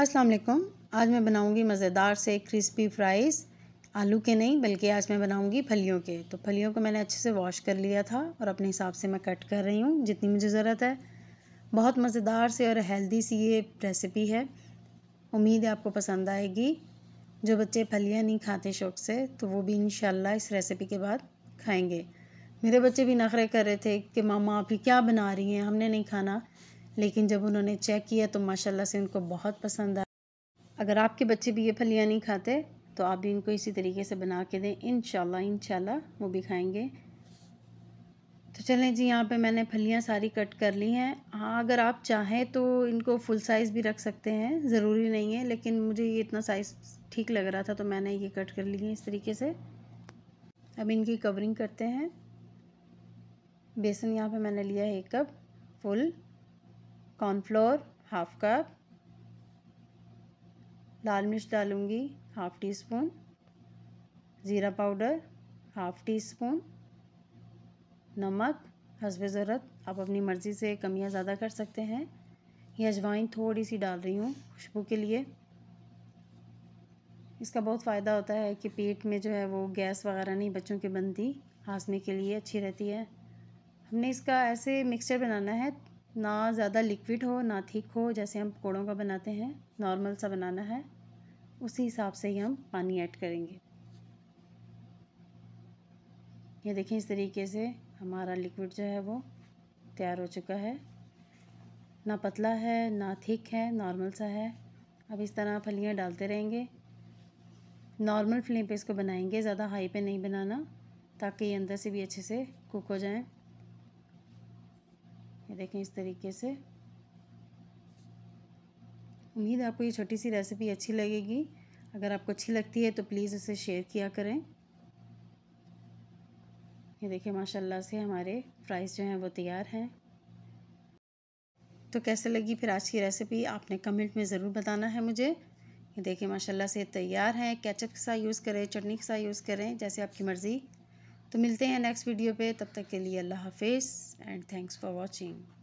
अस्सलाम वालेकुम आज मैं बनाऊंगी मज़ेदार से क्रिस्पी फ्राइज़ आलू के नहीं बल्कि आज मैं बनाऊंगी फलियों के तो फलियों को मैंने अच्छे से वॉश कर लिया था और अपने हिसाब से मैं कट कर रही हूँ जितनी मुझे ज़रूरत है बहुत मज़ेदार से और हेल्दी सी ये रेसिपी है उम्मीद है आपको पसंद आएगी जो बच्चे फलियाँ नहीं खाते शौक से तो वो भी इन इस रेसिपी के बाद खाएँगे मेरे बच्चे भी नखरे कर रहे थे कि मामा आप ही क्या बना रही हैं हमने नहीं खाना लेकिन जब उन्होंने चेक किया तो माशाल्लाह से उनको बहुत पसंद आया अगर आपके बच्चे भी ये फलियाँ नहीं खाते तो आप भी इनको इसी तरीके से बना के दें इन शाला वो भी खाएँगे तो चलें जी यहाँ पे मैंने फलियाँ सारी कट कर ली हैं हाँ अगर आप चाहें तो इनको फुल साइज़ भी रख सकते हैं ज़रूरी नहीं है लेकिन मुझे ये इतना साइज़ ठीक लग रहा था तो मैंने ये कट कर ली है इस तरीके से अब इनकी कवरिंग करते हैं बेसन यहाँ पे मैंने लिया है एक cup full cornflour half cup लाल मिर्च डालूंगी हाफ टी स्पून ज़ीरा पाउडर हाफ टी स्पून नमक हसब ज़रूरत आप अपनी मर्ज़ी से कमियाँ ज़्यादा कर सकते हैं ये अजवाइन थोड़ी सी डाल रही हूँ खुशबू के लिए इसका बहुत फ़ायदा होता है कि पेट में जो है वो गैस वगैरह नहीं बच्चों की बनती हाजमे के लिए अच्छी रहती है हमने इसका ऐसे मिक्सचर बनाना है ना ज़्यादा लिक्विड हो ना थिक हो जैसे हम पकौड़ों का बनाते हैं नॉर्मल सा बनाना है उसी हिसाब से ही हम पानी ऐड करेंगे ये देखें इस तरीके से हमारा लिक्विड जो है वो तैयार हो चुका है ना पतला है ना थिक है नॉर्मल सा है अब इस तरह फलियाँ डालते रहेंगे नॉर्मल फ्लेम पे इसको बनाएंगे ज़्यादा हाई पे नहीं बनाना ताकि ये अंदर से भी अच्छे से कुक हो जाएँ ये देखें इस तरीके से उम्मीद है आपको ये छोटी सी रेसिपी अच्छी लगेगी अगर आपको अच्छी लगती है तो प्लीज़ उसे शेयर किया करें ये देखिए माशाल्लाह से हमारे फ्राइज़ जो हैं वो तैयार हैं तो कैसे लगी फिर आज की रेसिपी आपने कमेंट में ज़रूर बताना है मुझे ये देखिए माशाल्लाह से तैयार हैं कैचअप के साथ यूज़ करें चटनी के साथ यूज़ करें जैसे आपकी मर्ज़ी तो मिलते हैं नेक्स्ट वीडियो पे तब तक के लिए अल्लाह हाफिज़ एंड थैंक्स फॉर वॉचिंग